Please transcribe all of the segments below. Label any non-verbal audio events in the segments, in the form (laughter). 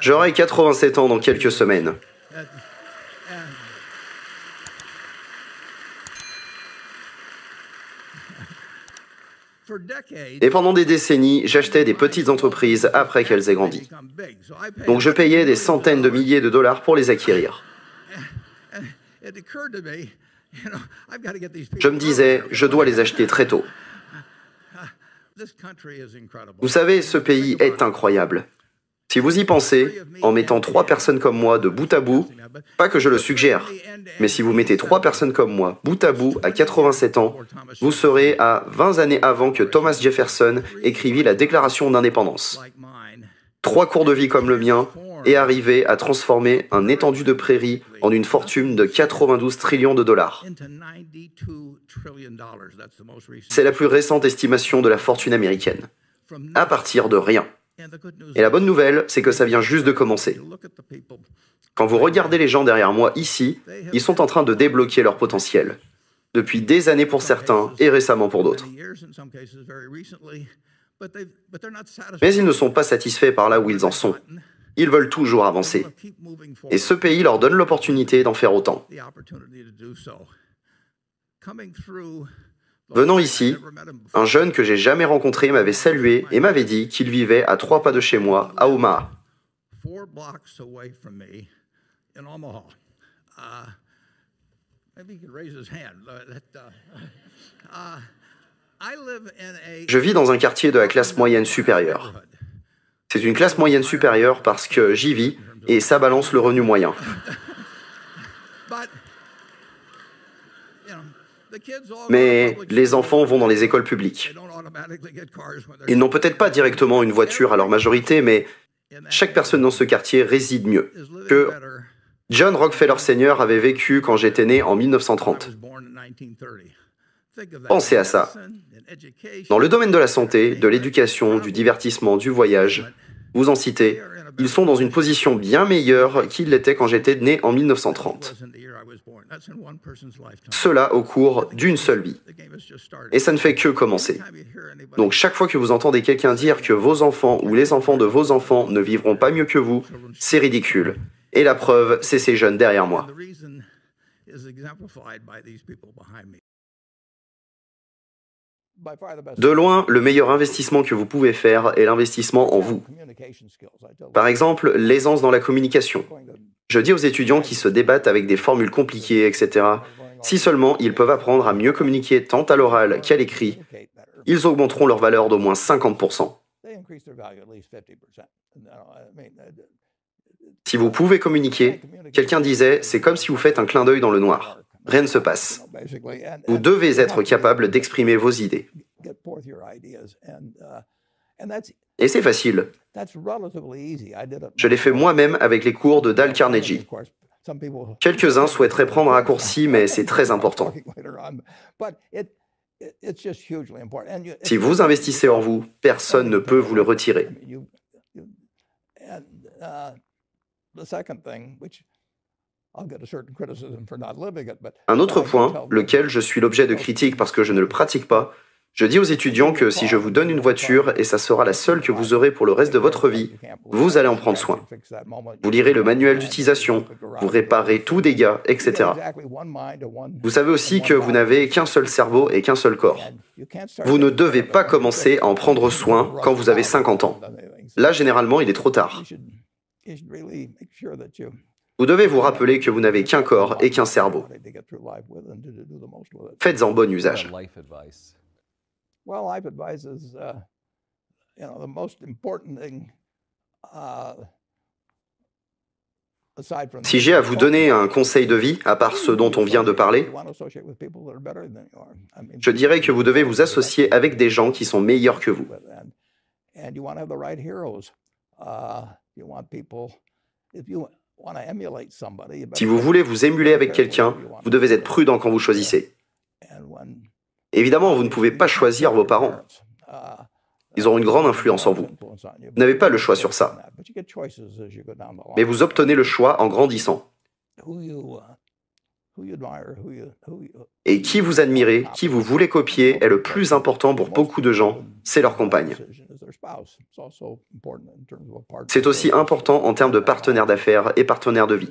J'aurai 87 ans dans quelques semaines. (laughs) Et pendant des décennies, j'achetais des petites entreprises après qu'elles aient grandi. Donc je payais des centaines de milliers de dollars pour les acquérir. (laughs) Je me disais, je dois les acheter très tôt. (laughs) Vous savez, ce pays est incroyable. Si vous y pensez, en mettant trois personnes comme moi de bout à bout, pas que je le suggère, mais si vous mettez trois personnes comme moi bout à bout à 87 ans, vous serez à 20 années avant que Thomas Jefferson écrivit la Déclaration d'indépendance. Trois cours de vie comme le mien et arriver à transformer un étendu de prairie en une fortune de 92 trillions de dollars. C'est la plus récente estimation de la fortune américaine, à partir de rien. Et la bonne nouvelle, c'est que ça vient juste de commencer. Quand vous regardez les gens derrière moi ici, ils sont en train de débloquer leur potentiel. Depuis des années pour certains et récemment pour d'autres. Mais ils ne sont pas satisfaits par là où ils en sont. Ils veulent toujours avancer. Et ce pays leur donne l'opportunité d'en faire autant. Venant ici, un jeune que j'ai jamais rencontré m'avait salué et m'avait dit qu'il vivait à trois pas de chez moi, à Omaha. Je vis dans un quartier de la classe moyenne supérieure. C'est une classe moyenne supérieure parce que j'y vis et ça balance le revenu moyen. Mais les enfants vont dans les écoles publiques. Ils n'ont peut-être pas directement une voiture à leur majorité, mais chaque personne dans ce quartier réside mieux que John Rockefeller Sr. avait vécu quand j'étais né en 1930. Pensez à ça. Dans le domaine de la santé, de l'éducation, du divertissement, du voyage, vous en citez, ils sont dans une position bien meilleure qu'ils l'étaient quand j'étais né en 1930. Cela au cours d'une seule vie. Et ça ne fait que commencer. Donc chaque fois que vous entendez quelqu'un dire que vos enfants ou les enfants de vos enfants ne vivront pas mieux que vous, c'est ridicule. Et la preuve, c'est ces jeunes derrière moi. De loin, le meilleur investissement que vous pouvez faire est l'investissement en vous. Par exemple, l'aisance dans la communication. Je dis aux étudiants qui se débattent avec des formules compliquées, etc., si seulement ils peuvent apprendre à mieux communiquer tant à l'oral qu'à l'écrit, ils augmenteront leur valeur d'au moins 50%. Uh, uh, si vous pouvez communiquer, quelqu'un disait, c'est comme si vous faites un clin d'œil dans le noir rien ne se passe. Vous devez être capable d'exprimer vos idées. Uh, Et c'est facile. Je l'ai fait moi-même avec les cours de Dal Carnegie. Quelques-uns souhaiteraient prendre un raccourci, (laughs) mais c'est très important. Si vous investissez en vous, personne ne peut vous le retirer. Uh, un autre point, lequel je suis l'objet de oh. critiques parce que je ne le pratique pas, je dis aux étudiants que si je vous donne une voiture et ça sera la seule que vous aurez pour le reste de votre vie, vous allez en prendre soin. Vous lirez le manuel d'utilisation, vous réparez tout dégât, etc. Vous savez aussi que vous n'avez qu'un seul cerveau et qu'un seul corps. Vous ne devez pas commencer à en prendre soin quand vous avez 50 ans. Là, généralement, il est trop tard. Vous devez vous rappeler que vous n'avez qu'un corps et qu'un cerveau. Faites-en bon usage. Si j'ai à vous donner un conseil de vie, à part ce dont on vient de parler, je dirais que vous devez vous associer avec des gens qui sont meilleurs que vous. Si vous voulez vous émuler avec quelqu'un, vous devez être prudent quand vous choisissez. Évidemment, vous ne pouvez pas choisir vos parents. Uh, Ils auront une grande influence en vous. Vous n'avez pas le choix sur ça. Mais vous obtenez le choix en grandissant. Et qui vous admirez, ah, qui vous voulez copier, est le plus important pour beaucoup de gens, c'est leur compagne. C'est aussi important en termes de partenaire d'affaires et partenaire de vie.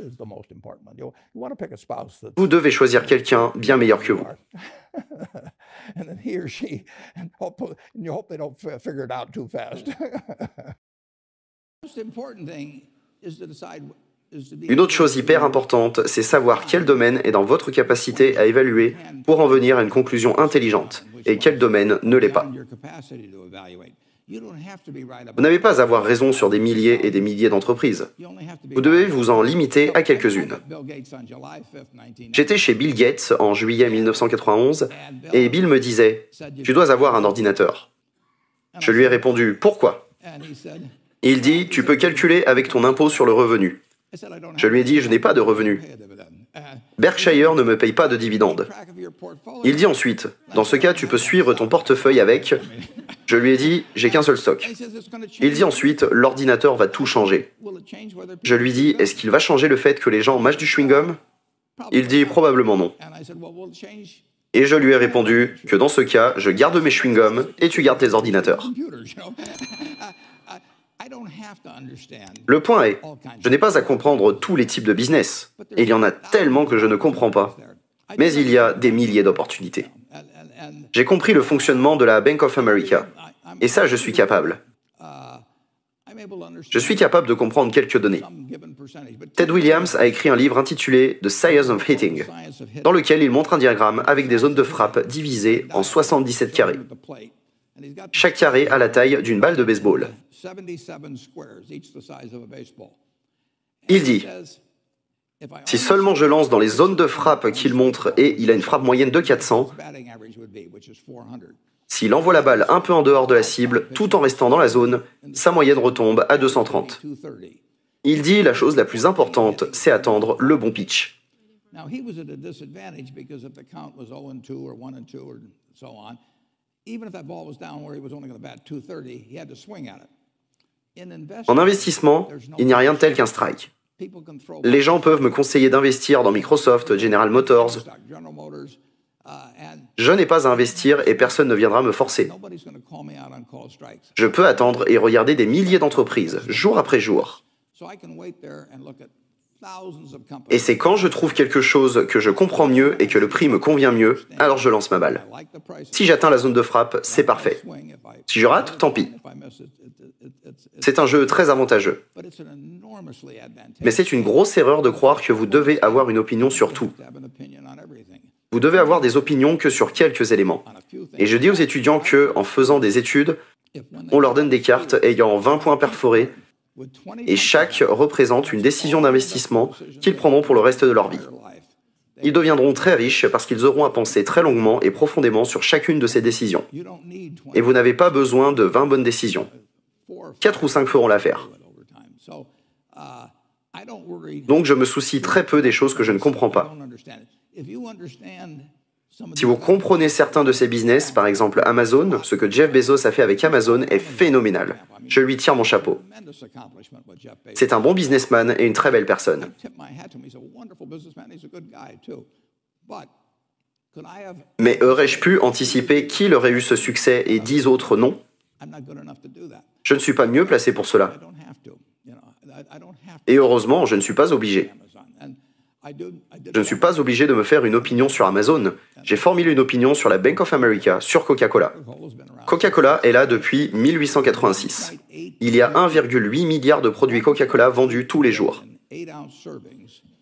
Vous devez choisir quelqu'un bien meilleur que vous. (laughs) (laughs) Une autre chose hyper importante, c'est savoir quel domaine est dans votre capacité à évaluer pour en venir à une conclusion intelligente et quel domaine ne l'est pas. Vous n'avez pas à avoir raison sur des milliers et des milliers d'entreprises. Vous devez vous en limiter à quelques-unes. J'étais chez Bill Gates en juillet 1991 et Bill me disait ⁇ Tu dois avoir un ordinateur ⁇ Je lui ai répondu ⁇ Pourquoi ?⁇ Il dit ⁇ Tu peux calculer avec ton impôt sur le revenu. Je lui ai dit, je n'ai pas de revenus. Berkshire ne me paye pas de dividendes. Il dit ensuite, dans ce cas, tu peux suivre ton portefeuille avec. Je lui ai dit, j'ai qu'un seul stock. Il dit ensuite, l'ordinateur va tout changer. Je lui dis, est-ce qu'il va changer le fait que les gens mâchent du chewing-gum Il dit, probablement non. Et je lui ai répondu que dans ce cas, je garde mes chewing-gums et tu gardes tes ordinateurs. Le point est, je n'ai pas à comprendre tous les types de business, il y en a tellement que je ne comprends pas. Mais il y a des milliers d'opportunités. J'ai compris le fonctionnement de la Bank of America, et ça, je suis capable. Uh, je suis capable de comprendre quelques données. Ted Williams a écrit un livre intitulé The Science of Hitting, dans lequel il montre un diagramme avec des zones de frappe divisées en 77 carrés. Chaque carré a la taille d'une balle de baseball. Il dit Si seulement je lance dans les zones de frappe qu'il montre et il a une frappe moyenne de 400, s'il envoie la balle un peu en dehors de la cible tout en restant dans la zone, sa moyenne retombe à 230. Il dit la chose la plus importante, c'est attendre le bon pitch. 230, En investissement, il n'y a rien de tel qu'un strike. Les gens peuvent me conseiller d'investir dans Microsoft, General Motors. Uh, Je n'ai pas à investir et personne ne viendra me forcer. Je peux attendre et regarder des milliers d'entreprises, jour après jour. Et c'est quand je trouve quelque chose que je comprends mieux et que le prix me convient mieux, alors je lance ma balle. Si j'atteins la zone de frappe, c'est parfait. Si je rate, tant pis. C'est un jeu très avantageux. Mais c'est une grosse erreur de croire que vous devez avoir une opinion sur tout. Vous devez avoir des opinions que sur quelques éléments. Et je dis aux étudiants que, en faisant des études, on leur donne des cartes ayant 20 points perforés et chaque représente une décision d'investissement qu'ils prendront pour le reste de leur vie. Ils deviendront très riches parce qu'ils auront à penser très longuement et profondément sur chacune de ces décisions. Et vous n'avez pas besoin de 20 bonnes décisions. 4 ou 5 feront l'affaire. Donc je me soucie très peu des choses que je ne comprends pas. Si vous comprenez certains de ces business, par exemple Amazon, ce que Jeff Bezos a fait avec Amazon est ah, phénoménal. Je lui tire mon chapeau. C'est un bon businessman et une très belle personne. Mais aurais-je pu anticiper qu'il aurait eu ce succès et dix autres non Je ne suis pas mieux placé pour cela. Et heureusement, je ne suis pas obligé. Je ne suis pas obligé de me faire une opinion sur Amazon. J'ai formulé une opinion sur la Bank of America, sur Coca-Cola. Coca-Cola est là depuis 1886. Il y a 1,8 milliard de produits Coca-Cola vendus tous les jours.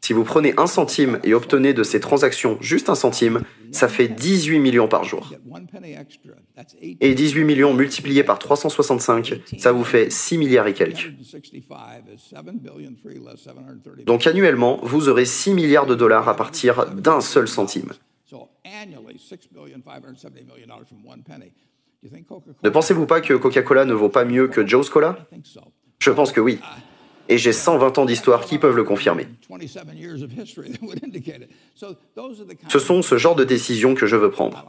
Si vous prenez un centime et obtenez de ces transactions juste un centime, ça fait 18 millions par jour. Et 18 millions multipliés par 365, ça vous fait 6 milliards et quelques. Donc annuellement, vous aurez 6 milliards de dollars à partir d'un seul centime. Ne pensez-vous pas que Coca-Cola ne vaut pas mieux que Joe's Cola Je pense que oui et j'ai 120 ans d'histoire qui peuvent le confirmer. Ce sont ce genre de décisions que je veux prendre.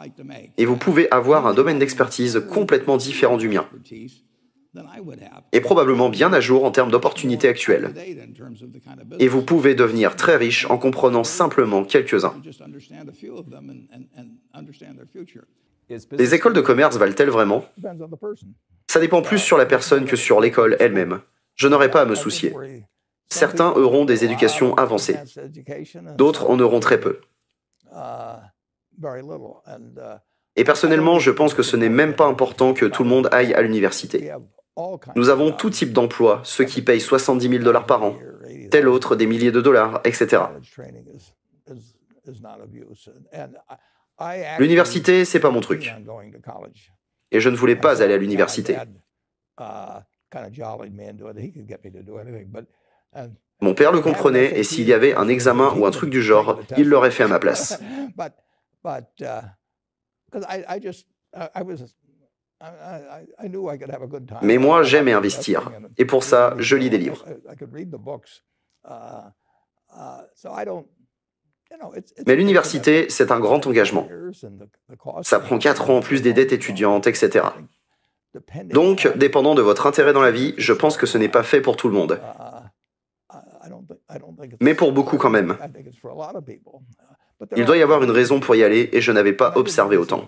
Et vous pouvez avoir un domaine d'expertise complètement différent du mien, et probablement bien à jour en termes d'opportunités actuelles. Et vous pouvez devenir très riche en comprenant simplement quelques-uns. Les écoles de commerce valent-elles vraiment Ça dépend plus sur la personne que sur l'école elle-même je n'aurai pas à me soucier. Certains auront des éducations avancées, d'autres en auront très peu. Uh, uh, et personnellement, je pense que ce n'est même pas important que tout le monde aille à l'université. Nous avons tout type d'emplois, ceux qui payent 70 000 dollars par an, tel autre des milliers de dollars, etc. L'université, c'est pas mon truc. Et je ne voulais pas aller à l'université. Uh, mon père le comprenait et s'il y avait un examen ou un truc du genre, il l'aurait fait à ma place. Mais moi, j'aimais investir. Et pour ça, je lis des livres. Mais l'université, c'est un grand engagement. Ça prend quatre ans en plus des dettes étudiantes, etc. Donc, dépendant de votre intérêt dans la vie, je pense que ce n'est pas fait pour tout le monde. Ah, ah, ah, Mais pour beaucoup quand même. Il doit y avoir une raison pour y aller et je n'avais pas observé autant.